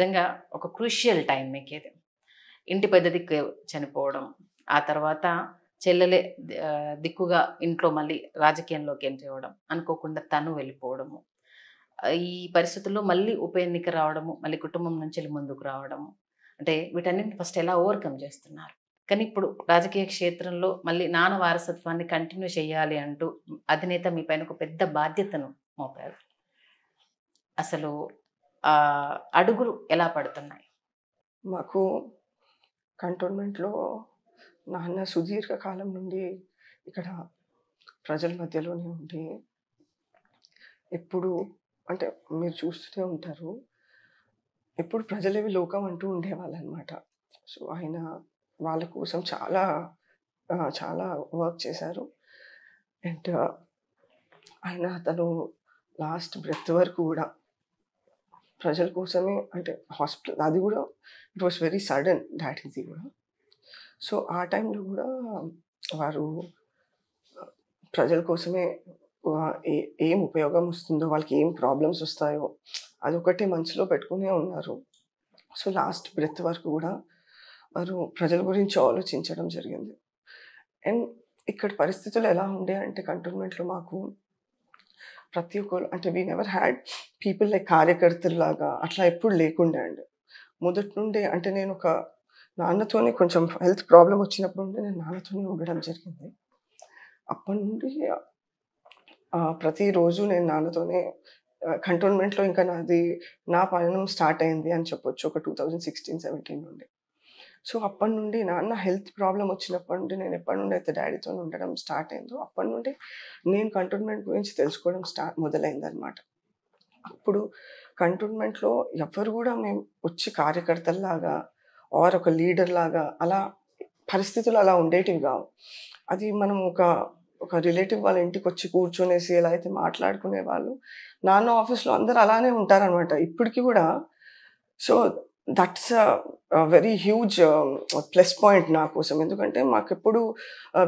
నిజంగా ఒక crucial time మీకు ఇది ఇంటి పెద్ద దిక్కు చనిపోవడం ఆ తర్వాత చెల్లెలే దిక్కుగా ఇంట్లో మళ్ళీ రాజకీయంలోకి ఎంటర్ అనుకోకుండా తను వెళ్ళిపోవడము ఈ పరిస్థితుల్లో మళ్ళీ ఉప ఎన్నిక రావడము మళ్ళీ కుటుంబం నుంచి ముందుకు రావడము అంటే వీటన్నింటి ఫస్ట్ ఎలా ఓవర్కమ్ చేస్తున్నారు కానీ ఇప్పుడు రాజకీయ క్షేత్రంలో మళ్ళీ నాన్న వారసత్వాన్ని కంటిన్యూ చేయాలి అంటూ అధినేత మీ పైన ఒక పెద్ద బాధ్యతను మోపారు అసలు అడుగులు ఎలా పడుతున్నాయి మాకు కంటోన్మెంట్లో నాన్న సుదీర్ఘ కాలం నుండి ఇక్కడ ప్రజల మధ్యలోనే ఉండి ఎప్పుడు అంటే మీరు చూస్తూనే ఉంటారు ఎప్పుడు ప్రజలవి లోకం అంటూ ఉండేవాళ్ళు అనమాట సో ఆయన వాళ్ళ కోసం చాలా చాలా వర్క్ చేశారు అండ్ ఆయన అతను లాస్ట్ బ్రెత్ వరకు కూడా ప్రజల కోసమే అంటే హాస్పిటల్ అది కూడా it was very sudden easy కూడా సో ఆ టైంలో కూడా వారు ప్రజల కోసమే ఏం ఉపయోగం వస్తుందో వాళ్ళకి ఏం ప్రాబ్లమ్స్ వస్తాయో అదొకటే మనసులో పెట్టుకునే ఉన్నారు సో లాస్ట్ బ్రెత్ వరకు కూడా వారు ప్రజల గురించి ఆలోచించడం జరిగింది అండ్ ఇక్కడ పరిస్థితులు ఎలా ఉండే అంటే కంటోన్మెంట్లో మాకు ప్రతి ఒక్కరు అంటే we never had people like లాగా అట్లా ఎప్పుడు లేకుండా అండి మొదటి నుండి అంటే నేను ఒక నాన్నతోనే కొంచెం హెల్త్ ప్రాబ్లం వచ్చినప్పుడు నుండి నేను నాన్నతోనే ఉండడం జరిగింది అప్పటి నుండి ప్రతిరోజు నేను నాన్నతోనే కంటోన్మెంట్లో ఇంకా నాది నా పయనం స్టార్ట్ అయింది అని చెప్పొచ్చు ఒక టూ థౌజండ్ సిక్స్టీన్ సెవెంటీన్ నుండి సో అప్పటి నుండి నాన్న హెల్త్ ప్రాబ్లం వచ్చినప్పటి నుండి నేను ఎప్పటి నుండి అయితే డాడీతో ఉండడం స్టార్ట్ అయిందో అప్పటి నుండి నేను కంటోన్మెంట్ గురించి తెలుసుకోవడం స్టార్ట్ మొదలైందనమాట అప్పుడు కంటోన్మెంట్లో ఎవరు కూడా మేము వచ్చి కార్యకర్తల్లాగా ఆర్ ఒక లీడర్ లాగా అలా పరిస్థితులు అలా ఉండేటివి కావు అది మనం ఒక ఒక రిలేటివ్ వాళ్ళ ఇంటికి వచ్చి కూర్చునేసి ఎలా అయితే మాట్లాడుకునే వాళ్ళు నాన్న ఆఫీస్లో అందరు అలానే ఉంటారనమాట ఇప్పటికీ కూడా so that's very huge plus point నా కోసం ఎందుకంటే మాకు ఎప్పుడు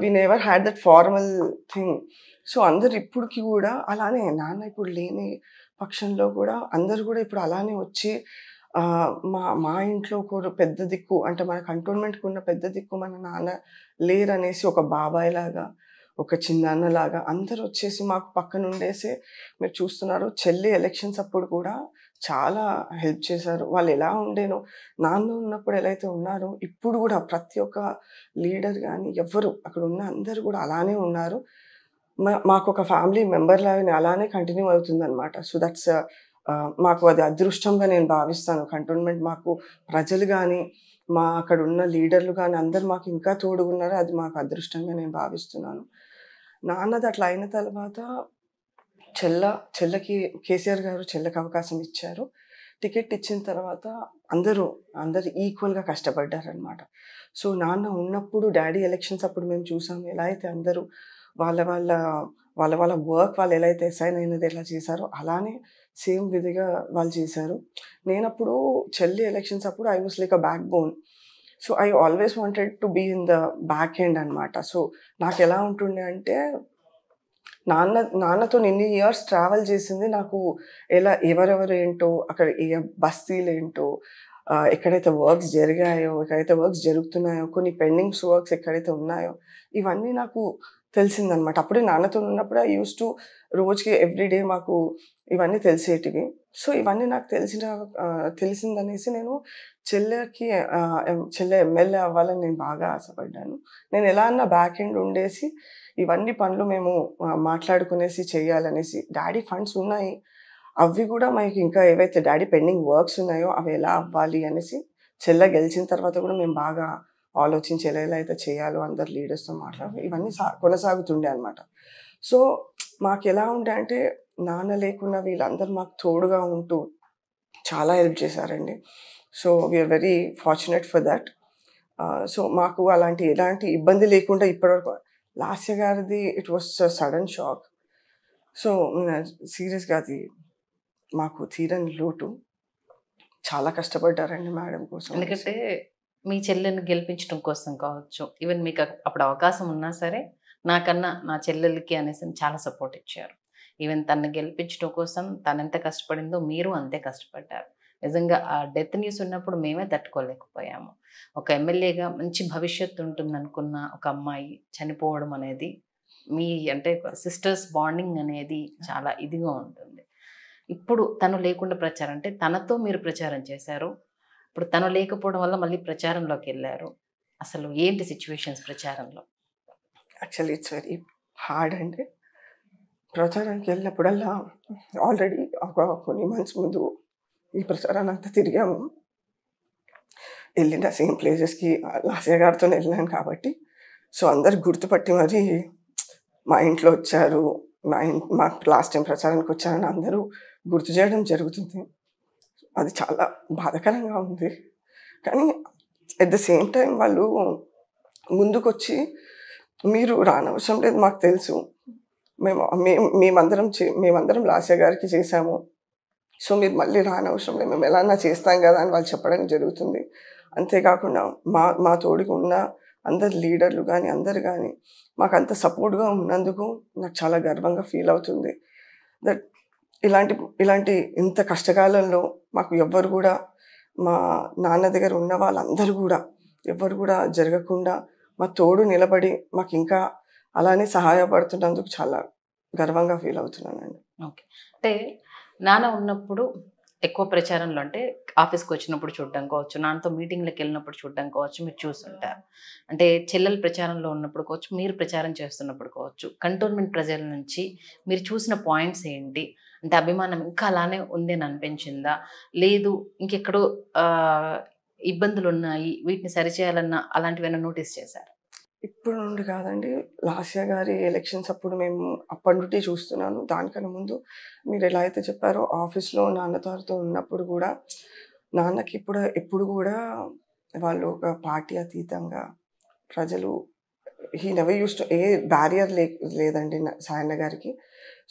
we never had that formal thing so అందరు ఇప్పటికి కూడా అలానే నాన్న ఇప్పుడు లేని పక్షంలో కూడా అందరు కూడా ఇప్పుడు అలానే వచ్చి uh, మా మా ఇంట్లో కూడా పెద్ద దిక్కు అంటే మన కంటోన్మెంట్కి ఉన్న పెద్ద దిక్కు మన నాన్న లేరనేసి ఒక బాబాయ్ లాగా ఒక చిన్నాన్నలాగా అందరు వచ్చేసి మాకు పక్కన ఉండేసి మీరు చూస్తున్నారు చెల్లి ఎలక్షన్స్ అప్పుడు కూడా చాలా హెల్ప్ చేశారు వాళ్ళు ఎలా ఉండేనో నాన్న ఉన్నప్పుడు ఎలా అయితే ఉన్నారో ఇప్పుడు కూడా ప్రతి ఒక్క లీడర్ కానీ ఎవరు అక్కడ ఉన్న అందరు కూడా అలానే ఉన్నారు మాకు ఒక ఫ్యామిలీ మెంబర్ లాగా అలానే కంటిన్యూ అవుతుంది అనమాట సో దట్స్ మాకు అది అదృష్టంగా నేను భావిస్తాను కంటోన్మెంట్ మాకు ప్రజలు కానీ మా అక్కడ ఉన్న లీడర్లు కానీ అందరు మాకు ఇంకా తోడుగున్నారు అది మాకు అదృష్టంగా నేను భావిస్తున్నాను నాన్నది అట్లా అయిన తర్వాత చెల్ల చెల్లకి కేసీఆర్ గారు చెల్లకి అవకాశం ఇచ్చారు టికెట్ ఇచ్చిన తర్వాత అందరూ అందరు ఈక్వల్గా కష్టపడ్డారనమాట సో నాన్న ఉన్నప్పుడు డాడీ ఎలక్షన్స్ అప్పుడు మేము చూసాము ఎలా అయితే అందరూ వాళ్ళ వాళ్ళ వాళ్ళ వాళ్ళ వర్క్ వాళ్ళు ఎలా అయితే అసైన్ అయినది ఎలా చేశారో అలానే సేమ్ విధిగా వాళ్ళు చేశారు నేను అప్పుడు చెల్లి ఎలక్షన్స్ అప్పుడు I was like a backbone so I always wanted to be in the back end అనమాట సో నాకు ఎలా ఉంటుండే అంటే నాన్న నాన్నతో ఎన్ని ఇయర్స్ ట్రావెల్ చేసింది నాకు ఎలా ఎవరెవరు ఏంటో అక్కడ ఏ బస్తీలు ఏంటో ఎక్కడైతే వర్క్స్ జరిగాయో ఎక్కడైతే వర్క్స్ జరుగుతున్నాయో కొన్ని పెండింగ్స్ వర్క్స్ ఎక్కడైతే ఉన్నాయో ఇవన్నీ నాకు తెలిసిందనమాట అప్పుడే నాన్నతో ఉన్నప్పుడు ఐ యూస్ టు రోజుకి ఎవ్రీడే మాకు ఇవన్నీ తెలిసేటివి సో ఇవన్నీ నాకు తెలిసిన తెలిసిందనేసి నేను చెల్లెకి చెల్లె ఎమ్మెల్యే అవ్వాలని నేను బాగా ఆశపడ్డాను నేను ఎలా అన్నా బ్యాక్ ఎండ్ ఉండేసి ఇవన్నీ పనులు మేము మాట్లాడుకునేసి చేయాలనేసి డాడీ ఫండ్స్ ఉన్నాయి అవి కూడా మాకు ఇంకా ఏవైతే డాడీ పెండింగ్ వర్క్స్ ఉన్నాయో అవి ఎలా అవ్వాలి అనేసి చెల్ల గెలిచిన తర్వాత కూడా మేము బాగా ఆలోచించి ఎలా ఎలా అయితే చేయాలో అందరు లీడర్స్తో మాట్లాడు ఇవన్నీ సా కొనసాగుతుండే అనమాట సో మాకు ఎలా ఉండే అంటే నాన్న లేకుండా వీళ్ళందరూ మాకు తోడుగా ఉంటూ చాలా హెల్ప్ చేశారండి so we are very fortunate for that so మాకు అలాంటి ఎలాంటి ఇబ్బంది లేకుండా ఇప్పటివరకు ఇయర్ గారిది it was sudden shock so సీరియస్గా అది మాకు తీరని లోటు చాలా కష్టపడ్డారండి మేడం కోసం ఎందుకంటే మీ చెల్లెల్ని గెలిపించడం కోసం కావచ్చు ఈవెన్ మీకు అప్పుడు అవకాశం ఉన్నా సరే నాకన్నా నా చెల్లెలకి అనేసి చాలా సపోర్ట్ ఇచ్చారు ఈవెన్ తనని గెలిపించడం కోసం తనెంత కష్టపడిందో మీరు అంతే కష్టపడ్డారు నిజంగా ఆ డెత్ న్యూస్ ఉన్నప్పుడు మేమే తట్టుకోలేకపోయాము ఒక ఎమ్మెల్యేగా మంచి భవిష్యత్తు ఉంటుంది అనుకున్న ఒక అమ్మాయి చనిపోవడం అనేది మీ అంటే సిస్టర్స్ బాండింగ్ అనేది చాలా ఇదిగా ఉంటుంది ఇప్పుడు తను లేకుండా ప్రచారం అంటే తనతో మీరు ప్రచారం చేశారు ఇప్పుడు తను లేకపోవడం వల్ల మళ్ళీ ప్రచారంలోకి వెళ్ళారు అసలు ఏంటి సిచ్యువేషన్స్ ప్రచారంలో యాక్చువల్లీ ఇట్స్ వెరీ హార్డ్ అండి ప్రచారానికి వెళ్ళినప్పుడల్లా ఆల్రెడీ ఒక కొన్ని మంత్స్ ముందు ఈ ప్రచారాన్ని అంతా తిరిగాము వెళ్ళిన సేమ్ ప్లేసెస్కి లాసే గారితో వెళ్ళాను కాబట్టి సో అందరు గుర్తుపట్టి మరి మా ఇంట్లో వచ్చారు మా ఇంట్ మా లాస్ట్ టైం ప్రచారానికి వచ్చారని అందరూ గుర్తు చేయడం జరుగుతుంది అది చాలా బాధకరంగా ఉంది కానీ అట్ ద సేమ్ టైం వాళ్ళు ముందుకొచ్చి మీరు రానవసరం లేదు మాకు తెలుసు మేము మేము మేమందరం చే మేమందరం లాస్య గారికి చేశాము సో మీరు మళ్ళీ రానవసరం లేదు మేము ఎలా చేస్తాం కదా అని వాళ్ళు చెప్పడం జరుగుతుంది అంతేకాకుండా మా మా తోడుగా ఉన్న అందరు లీడర్లు కానీ అందరు కానీ మాకు అంత సపోర్ట్గా ఉన్నందుకు నాకు చాలా గర్వంగా ఫీల్ అవుతుంది దట్ ఇలాంటి ఇలాంటి ఇంత కష్టకాలంలో మాకు ఎవ్వరు కూడా మా నాన్న దగ్గర ఉన్న వాళ్ళందరూ కూడా ఎవ్వరు కూడా జరగకుండా మా తోడు నిలబడి మాకు ఇంకా అలానే సహాయపడుతున్నందుకు చాలా గర్వంగా ఫీల్ అవుతున్నానండి ఓకే అంటే నాన్న ఉన్నప్పుడు ఎక్కువ ప్రచారంలో అంటే ఆఫీస్కి వచ్చినప్పుడు చూడడం కావచ్చు నాన్నతో మీటింగ్లకు వెళ్ళినప్పుడు చూడడం కావచ్చు మీరు చూసుంటారు అంటే చెల్లెలు ప్రచారంలో ఉన్నప్పుడు కావచ్చు మీరు ప్రచారం చేస్తున్నప్పుడు కావచ్చు కంటోన్మెంట్ ప్రజల నుంచి మీరు చూసిన పాయింట్స్ ఏంటి అంటే అభిమానం ఇంకా అలానే ఉంది అని అనిపించిందా లేదు ఇంకెక్కడో ఇబ్బందులు ఉన్నాయి వీటిని సరిచేయాలన్నా అలాంటివైనా నోటీస్ చేశారు ఇప్పుడు నుండి కాదండి ఇయర్ గారి ఎలక్షన్స్ అప్పుడు మేము అప్పటి నుండి చూస్తున్నాను దానికన్నా ముందు మీరు ఎలా అయితే చెప్పారో ఆఫీస్లో నాన్నతో ఉన్నప్పుడు కూడా నాన్నకి ఇప్పుడు ఎప్పుడు కూడా వాళ్ళు ఒక పార్టీ అతీతంగా ప్రజలు he never use to a barrier లే లేదండి సాయన్న గారికి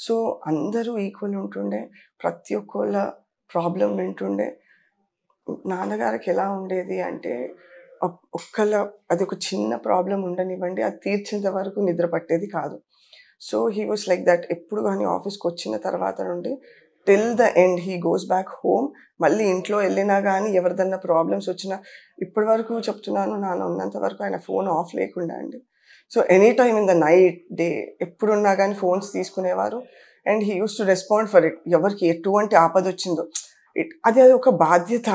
సో అందరూ ఈక్వల్ ఉంటుండే ప్రతి ఒక్కళ్ళ ప్రాబ్లం వింటుండే నాన్నగారికి ఎలా ఉండేది అంటే ఒక్కళ్ళ అది ఒక చిన్న ప్రాబ్లం ఉండనివ్వండి అది తీర్చేంత వరకు నిద్ర పట్టేది కాదు so he was like that ఎప్పుడు కానీ ఆఫీస్కి వచ్చిన తర్వాత నుండి till the end he goes back home మళ్ళీ ఇంట్లో వెళ్ళినా కానీ ఎవరిదన్నా ప్రాబ్లమ్స్ వచ్చినా ఇప్పటి వరకు చెప్తున్నాను నాన్న ఉన్నంత వరకు ఆయన ఫోన్ ఆఫ్ లేకుండా అండి so any time in the night day ఎప్పుడున్నా కానీ ఫోన్స్ తీసుకునేవారు and he use to respond for it ఎవరికి ఎటువంటి ఆపద వచ్చిందో ఇట్ అది అది ఒక బాధ్యత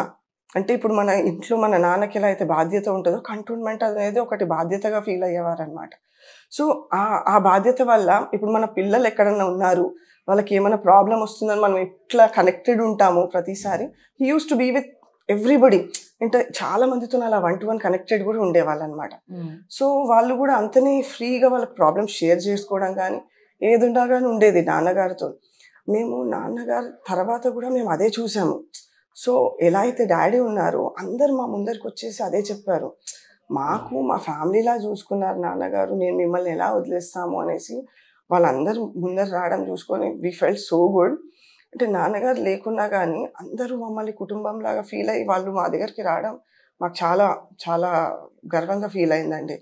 అంటే ఇప్పుడు మన ఇంట్లో మన నాన్నకి ఎలా అయితే బాధ్యత ఉంటుందో కంటోన్మెంట్ అనేది ఒకటి బాధ్యతగా ఫీల్ అయ్యేవారనమాట సో ఆ ఆ బాధ్యత వల్ల ఇప్పుడు మన పిల్లలు ఎక్కడన్నా ఉన్నారు వాళ్ళకి ఏమైనా ప్రాబ్లం వస్తుందని మనం ఎట్లా కనెక్టెడ్ ఉంటాము ప్రతిసారి he use to be with everybody అంటే చాలా మందితో అలా వన్ టు వన్ కనెక్టెడ్ కూడా ఉండేవాళ్ళు అనమాట సో వాళ్ళు కూడా అంతనే ఫ్రీగా వాళ్ళ ప్రాబ్లమ్స్ షేర్ చేసుకోవడం కానీ ఏదుండగానే ఉండేది నాన్నగారితో మేము నాన్నగారు తర్వాత కూడా మేము అదే చూసాము సో ఎలా అయితే డాడీ ఉన్నారో అందరు మా ముందరికి వచ్చేసి అదే చెప్పారు మాకు మా ఫ్యామిలీలా చూసుకున్నారు నాన్నగారు నేను మిమ్మల్ని ఎలా వదిలేస్తాము అనేసి వాళ్ళందరూ ముందర రావడం చూసుకొని వి ఫెల్ సో గుడ్ అంటే నాన్నగారు లేకున్నా కానీ అందరూ మమ్మల్ని కుటుంబంలాగా ఫీల్ అయ్యి వాళ్ళు మా దగ్గరికి రావడం మాకు చాలా చాలా గర్వంగా ఫీల్ అయిందండి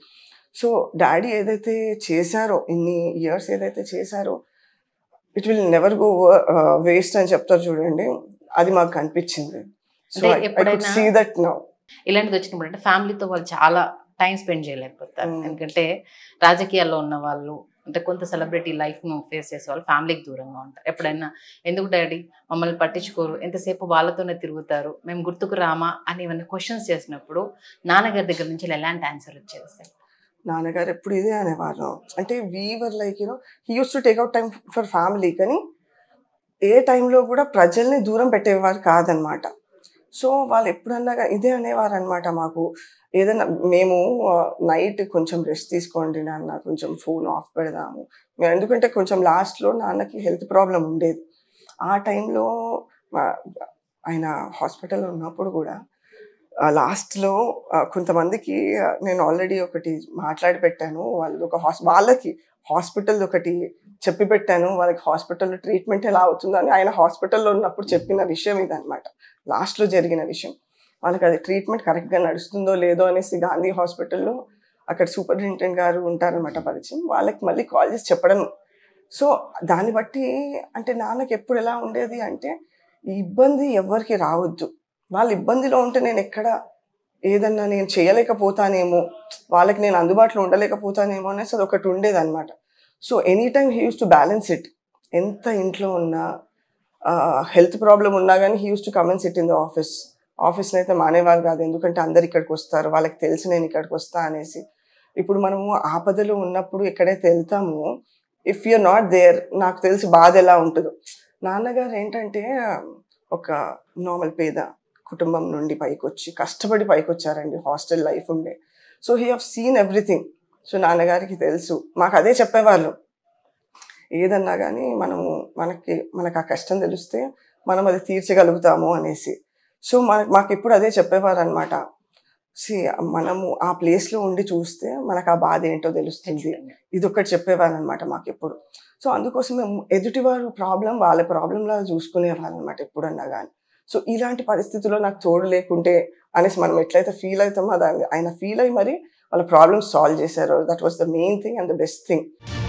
సో డాడీ ఏదైతే చేశారో ఇన్ని ఇయర్స్ ఏదైతే చేశారో it will never go waste అని చెప్తారు చూడండి అది మాకు కనిపించింది సో సీ దట్ నౌ ఇలాంటిది వచ్చినప్పుడు అంటే ఫ్యామిలీతో వాళ్ళు చాలా టైం స్పెండ్ చేయలేకపోతారు hmm. ఎందుకంటే రాజకీయాల్లో ఉన్న వాళ్ళు అంటే కొంత సెలబ్రిటీ లైఫ్ ఫేస్ చేసే వాళ్ళు ఫ్యామిలీకి దూరంగా ఉంటారు ఎప్పుడైనా ఎందుకు డాడీ మమ్మల్ని పట్టించుకోరు ఎంతసేపు వాళ్ళతోనే తిరుగుతారు మేము గుర్తుకు రామా అని ఏమైనా క్వశ్చన్స్ చేసినప్పుడు నాన్నగారి దగ్గర నుంచి ఎలాంటి ఆన్సర్ వచ్చేస్తాయి నాన్నగారు ఎప్పుడు ఇదే అనేవారు అంటే whoever like you know he use to take out time for family కానీ ఏ టైంలో కూడా ప్రజల్ని దూరం పెట్టేవారు కాదనమాట సో వాళ్ళు ఎప్పుడన్నా ఇదే అనేవారు అనమాట మాకు ఏదైనా మేము నైట్ కొంచెం రెస్ట్ తీసుకోండి నాన్న కొంచెం ఫోన్ ఆఫ్ పెడదాము మేము ఎందుకంటే కొంచెం లాస్ట్లో నాన్నకి హెల్త్ ప్రాబ్లం ఉండేది ఆ టైంలో ఆయన హాస్పిటల్లో ఉన్నప్పుడు కూడా లాస్ట్లో కొంతమందికి నేను ఆల్రెడీ ఒకటి మాట్లాడి పెట్టాను వాళ్ళు ఒక హాస్ వాళ్ళకి హాస్పిటల్ ఒకటి చెప్పి పెట్టాను వాళ్ళకి హాస్పిటల్లో ట్రీట్మెంట్ ఎలా అవుతుందని ఆయన హాస్పిటల్లో ఉన్నప్పుడు చెప్పిన విషయం ఇదనమాట లాస్ట్లో జరిగిన విషయం వాళ్ళకి అది ట్రీట్మెంట్ కరెక్ట్గా నడుస్తుందో లేదో అనేసి గాంధీ హాస్పిటల్లో అక్కడ సూపరింటెండెంట్ గారు ఉంటారనమాట పరిచయం వాళ్ళకి మళ్ళీ కాల్ చేసి చెప్పడం సో దాన్ని బట్టి అంటే నాన్నకి ఎప్పుడు ఎలా ఉండేది అంటే ఈ ఇబ్బంది ఎవరికి రావద్దు వాళ్ళ ఇబ్బందిలో ఉంటే నేను ఎక్కడ ఏదన్నా నేను చేయలేకపోతానేమో వాళ్ళకి నేను అందుబాటులో ఉండలేకపోతానేమో అనేసి అది ఒకటి ఉండేదన్నమాట so any time he use to balance it ఎంత ఇంట్లో ఉన్నా హెల్త్ ప్రాబ్లం ఉన్నా కానీ he use to commence it in the office ఆఫీస్ని అయితే మానేవారు కాదు ఎందుకంటే అందరు ఇక్కడికి వస్తారు వాళ్ళకి తెలిసి నేను ఇక్కడికి వస్తా అనేసి ఇప్పుడు మనము ఆపదలో ఉన్నప్పుడు ఎక్కడైతే వెళ్తాము ఇఫ్ యూఆర్ నాట్ దేర్ నాకు తెలిసి బాధ ఎలా ఉంటుందో నాన్నగారు ఏంటంటే ఒక నార్మల్ పేద కుటుంబం నుండి పైకి వచ్చి కష్టపడి పైకి వచ్చారండి హాస్టల్ లైఫ్ ఉండే so he have seen everything so నాన్నగారికి తెలుసు మాకు అదే చెప్పేవాళ్ళు ఏదన్నా కానీ మనము మనకి మనకు ఆ కష్టం తెలిస్తే మనం అది తీర్చగలుగుతాము అనేసి సో మన మాకు ఇప్పుడు అదే చెప్పేవారు అనమాట మనము ఆ ప్లేస్లో ఉండి చూస్తే మనకు ఆ బాధ ఏంటో తెలుస్తుంది ఇది ఒక్కటి చెప్పేవారు అనమాట మాకు ఎప్పుడు సో అందుకోసం మేము ఎదుటివారు ప్రాబ్లం వాళ్ళ ప్రాబ్లంలా చూసుకునేవారు అనమాట ఎప్పుడన్నా కానీ సో ఇలాంటి పరిస్థితుల్లో నాకు తోడు లేకుంటే అనేసి మనం ఎట్లయితే ఫీల్ అవుతామో అది ఆయన ఫీల్ అయ్యి మరి వాళ్ళ ప్రాబ్లమ్ సాల్వ్ చేశారు that was the main thing and the best thing